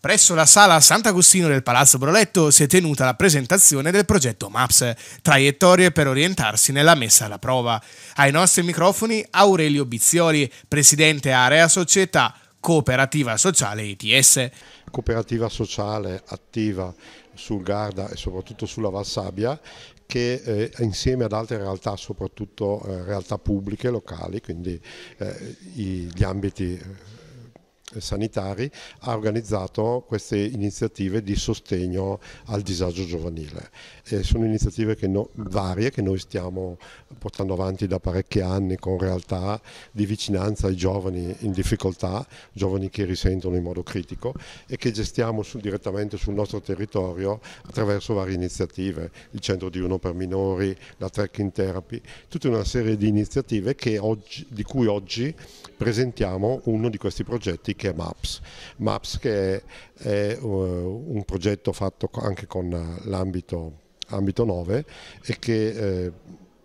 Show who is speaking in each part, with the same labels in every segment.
Speaker 1: Presso la sala Sant'Agostino del Palazzo Broletto si è tenuta la presentazione del progetto MAPS, traiettorie per orientarsi nella messa alla prova. Ai nostri microfoni Aurelio Bizzioli, presidente area società
Speaker 2: cooperativa sociale ITS. Cooperativa sociale attiva sul Garda e soprattutto sulla Valsabbia che eh, insieme ad altre realtà, soprattutto eh, realtà pubbliche locali, quindi eh, i, gli ambiti sanitari ha organizzato queste iniziative di sostegno al disagio giovanile. E sono iniziative che no, varie che noi stiamo portando avanti da parecchi anni con realtà di vicinanza ai giovani in difficoltà, giovani che risentono in modo critico e che gestiamo su, direttamente sul nostro territorio attraverso varie iniziative, il centro di uno per minori, la tracking therapy, tutta una serie di iniziative oggi, di cui oggi presentiamo uno di questi progetti che è MAPS. MAPS che è eh, un progetto fatto anche con eh, l'ambito ambito 9 e che eh,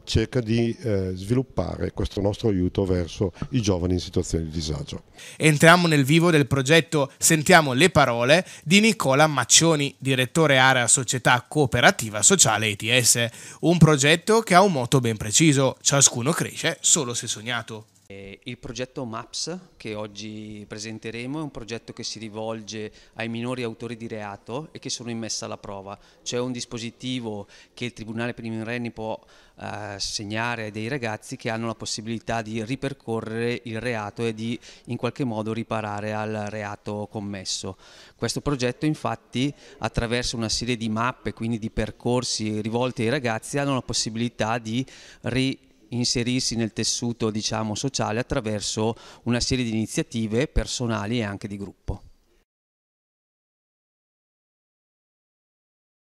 Speaker 2: cerca di eh, sviluppare questo nostro aiuto verso i giovani in situazioni di disagio.
Speaker 1: Entriamo nel vivo del progetto Sentiamo le parole di Nicola Maccioni, direttore area società cooperativa sociale ETS, un progetto che ha un moto ben preciso, ciascuno cresce
Speaker 3: solo se sognato. Eh, il progetto MAPS che oggi presenteremo è un progetto che si rivolge ai minori autori di reato e che sono immessi alla prova, cioè un dispositivo che il Tribunale per i minorenni può assegnare eh, a dei ragazzi che hanno la possibilità di ripercorrere il reato e di in qualche modo riparare al reato commesso. Questo progetto infatti attraverso una serie di mappe, quindi di percorsi rivolti ai ragazzi, hanno la possibilità di ri, inserirsi nel tessuto diciamo, sociale attraverso una serie di iniziative personali e anche di gruppo.